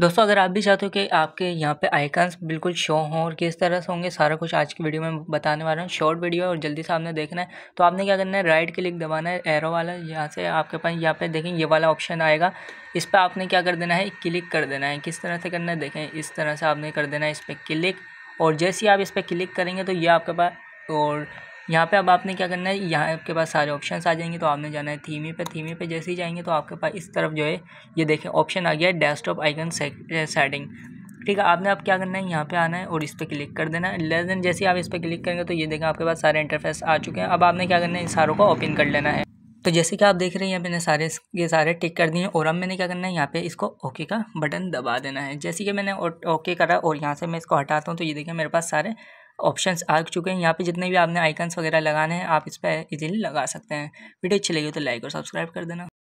दोस्तों अगर आप भी चाहते हो कि आपके यहाँ पे आइकन्स बिल्कुल शो हों और किस तरह से होंगे सारा कुछ आज की वीडियो में बताने वाला हूँ शॉर्ट वीडियो है और जल्दी से आपने देखना है तो आपने क्या करना है राइट क्लिक दबाना है एरो वाला यहाँ से आपके पास यहाँ पे देखें ये वाला ऑप्शन आएगा इस पर आपने क्या कर देना है क्लिक कर देना है किस तरह से करना है देखें इस तरह से आपने कर देना है इस पर क्लिक और जैसे ही आप इस पर क्लिक करेंगे तो ये आपके पास और यहाँ पे अब आपने क्या करना है यहाँ आपके पास सारे ऑप्शंस आ जाएंगे तो आपने जाना है थीमी पे थीमी पे जैसे ही जाएंगे तो आपके पास इस तरफ जो है ये देखें ऑप्शन आ गया है डेस्कटॉप आइकन सेटिंग ठीक है आपने अब क्या करना है यहाँ पे आना है और इस पर क्लिक कर देना है लेस देन जैसे ही आप इस पर क्लिक करेंगे तो ये देखें आपके पास सारे इंटरफेस आ चुके हैं अब आपने क्या करना है इन सारों को ओपन कर लेना है तो जैसे कि आप देख रहे हैं यहाँ मैंने सारे ये सारे टिक कर दिए और अब मैंने क्या करना है यहाँ पे इसको ओके का बटन दबा देना है जैसे कि मैंने ओके करा और यहाँ से मैं इसको हटाता हूँ तो ये देखिए मेरे पास सारे ऑप्शन आ चुके हैं यहाँ पे जितने भी आपने आइकन्स वगैरह लगाने हैं आप इस पर इजीली लगा सकते हैं वीडियो अच्छी लगी हो तो लाइक और सब्सक्राइब कर देना